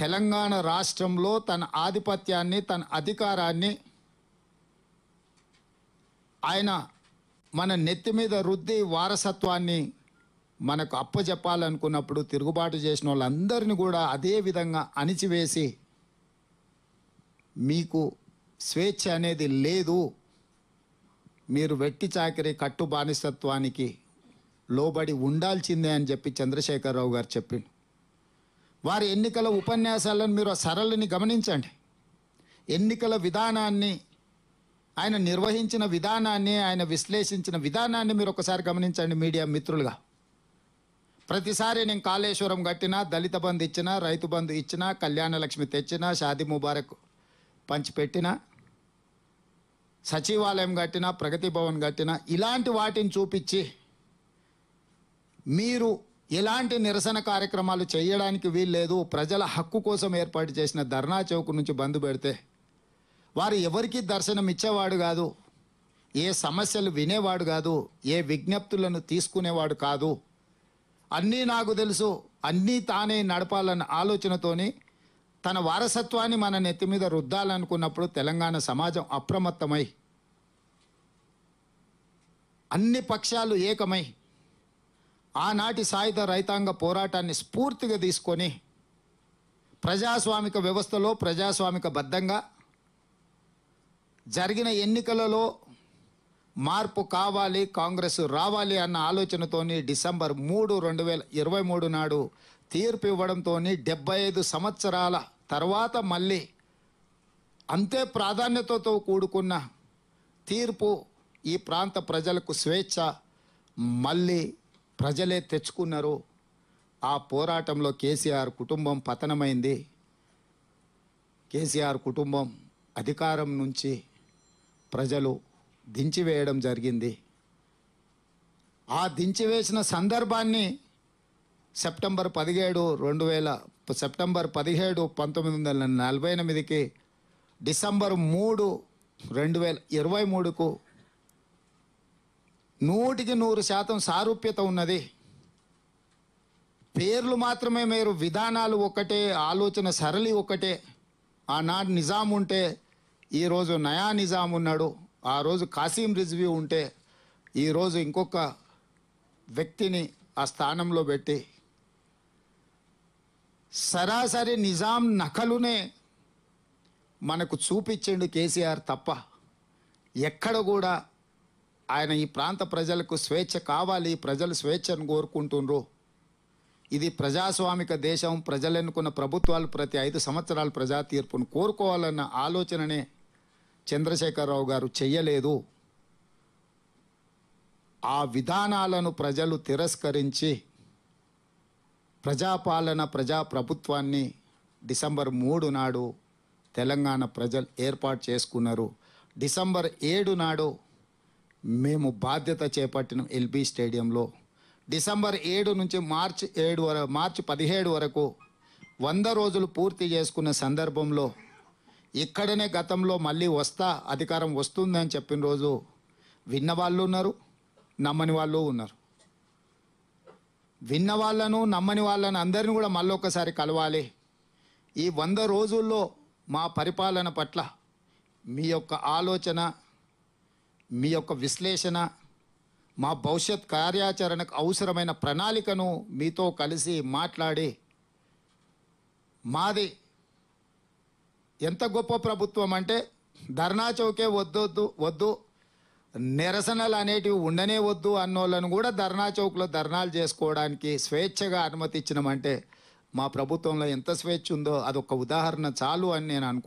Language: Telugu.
తెలంగాణ రాష్ట్రంలో తన ఆధిపత్యాన్ని తన అధికారాన్ని ఆయన మన నెత్తి మీద రుద్ది వారసత్వాన్ని మనకు అప్పజెప్పాలనుకున్నప్పుడు తిరుగుబాటు చేసిన వాళ్ళందరినీ కూడా అదే విధంగా అణిచివేసి మీకు స్వేచ్ఛ అనేది లేదు మీరు వెట్టి చాకరి కట్టు బానిసత్వానికి లోబడి ఉండాల్సిందే అని చెప్పి చంద్రశేఖరరావు గారు చెప్పిండు వారి ఎన్నికల ఉపన్యాసాలను మీరు ఆ సరళిని గమనించండి ఎన్నికల విధానాన్ని ఆయన నిర్వహించిన విధానాన్ని ఆయన విశ్లేషించిన విధానాన్ని మీరు ఒకసారి గమనించండి మీడియా మిత్రులుగా ప్రతిసారి నేను కాళేశ్వరం కట్టినా దళిత బంధు ఇచ్చినా రైతు బంధు ఇచ్చినా కళ్యాణలక్ష్మి తెచ్చినా షాది ముబారక్ పంచిపెట్టినా సచివాలయం కట్టినా ప్రగతి భవన్ కట్టినా ఇలాంటి వాటిని చూపించి మీరు ఎలాంటి నిరసన కార్యక్రమాలు చేయడానికి వీల్లేదు ప్రజల హక్కు కోసం ఏర్పాటు చేసిన ధర్నా చౌక్ నుంచి బంద్ పెడితే వారు ఎవరికి దర్శనం ఇచ్చేవాడు కాదు ఏ సమస్యలు వినేవాడు కాదు ఏ విజ్ఞప్తులను తీసుకునేవాడు కాదు అన్నీ నాకు తెలుసు అన్నీ తానే నడపాలన్న ఆలోచనతోని తన వారసత్వాన్ని మన నెత్తి మీద రుద్దాలనుకున్నప్పుడు తెలంగాణ సమాజం అప్రమత్తమై అన్ని పక్షాలు ఏకమై ఆనాటి సాయుధ రైతాంగ పోరాటాన్ని స్ఫూర్తిగా తీసుకొని ప్రజాస్వామిక వ్యవస్థలో ప్రజాస్వామిక బద్ధంగా జరిగిన ఎన్నికలలో మార్పు కావాలి కాంగ్రెస్ రావాలి అన్న ఆలోచనతోని డిసెంబర్ మూడు రెండు వేల ఇరవై మూడు నాడు తీర్పు ఇవ్వడంతో డెబ్బై ఐదు సంవత్సరాల తర్వాత మళ్ళీ అంతే ప్రాధాన్యతతో కూడుకున్న తీర్పు ఈ ప్రాంత ప్రజలకు స్వేచ్ఛ మళ్ళీ ప్రజలే తెచ్చుకున్నారు ఆ పోరాటంలో కేసీఆర్ కుటుంబం పతనమైంది కేసీఆర్ కుటుంబం అధికారం నుంచి ప్రజలు దించివేయడం జరిగింది ఆ దించివేసిన సందర్భాన్ని సెప్టెంబర్ పదిహేడు రెండు వేల సెప్టెంబర్ పదిహేడు పంతొమ్మిది వందల నలభై ఎనిమిదికి డిసెంబర్ మూడు రెండు వేల ఇరవై మూడుకు నూటికి నూరు శాతం సారూప్యత ఉన్నది పేర్లు మాత్రమే మీరు విధానాలు ఒకటే ఆలోచన సరళి ఒక్కటే ఆనాడు నిజాం ఉంటే ఈరోజు నయా నిజాం ఉన్నాడు ఆ రోజు కాసీం రిజ్వీ ఉంటే ఈరోజు ఇంకొక వ్యక్తిని ఆ స్థానంలో పెట్టి సరాసరి నిజాం నకలునే మనకు చూపించిండు కేసీఆర్ తప్ప ఎక్కడ కూడా ఆయన ఈ ప్రాంత ప్రజలకు స్వేచ్ఛ కావాలి ప్రజలు స్వేచ్ఛను కోరుకుంటుండ్రు ఇది ప్రజాస్వామిక దేశం ఎన్నుకున్న ప్రభుత్వాలు ప్రతి ఐదు సంవత్సరాలు ప్రజా తీర్పును కోరుకోవాలన్న ఆలోచననే చంద్రశేఖరరావు గారు చెయ్యలేదు ఆ విధానాలను ప్రజలు తిరస్కరించి ప్రజాపాలన ప్రజాప్రభుత్వాన్ని డిసెంబర్ మూడు నాడు తెలంగాణ ప్రజలు ఏర్పాటు చేసుకున్నారు డిసెంబర్ ఏడు నాడు మేము బాధ్యత చేపట్టిన ఎల్బీ స్టేడియంలో డిసెంబర్ ఏడు నుంచి మార్చ్ ఏడు వరకు మార్చి పదిహేడు వరకు వంద రోజులు పూర్తి చేసుకున్న సందర్భంలో ఇక్కడనే గతంలో మళ్ళీ వస్తా అధికారం వస్తుందని చెప్పిన రోజు విన్న వాళ్ళు ఉన్నారు నమ్మని వాళ్ళు ఉన్నారు విన్న వాళ్ళను నమ్మని వాళ్ళను అందరిని కూడా మళ్ళొకసారి కలవాలి ఈ వంద రోజుల్లో మా పరిపాలన పట్ల మీ యొక్క ఆలోచన మీ యొక్క విశ్లేషణ మా భవిష్యత్ కార్యాచరణకు అవసరమైన ప్రణాళికను మీతో కలిసి మాట్లాడి మాది ఎంత గొప్ప ప్రభుత్వం అంటే ధర్నా చౌకే వద్దొద్దు వద్దు నిరసనలు అనేటివి ఉండనే వద్దు అన్నోళ్ళను కూడా ధర్నా చౌక్లో ధర్నాలు చేసుకోవడానికి స్వేచ్ఛగా అనుమతి ఇచ్చినామంటే మా ప్రభుత్వంలో ఎంత స్వేచ్ఛ ఉందో అదొక ఉదాహరణ చాలు అని నేను అనుకుంటున్నాను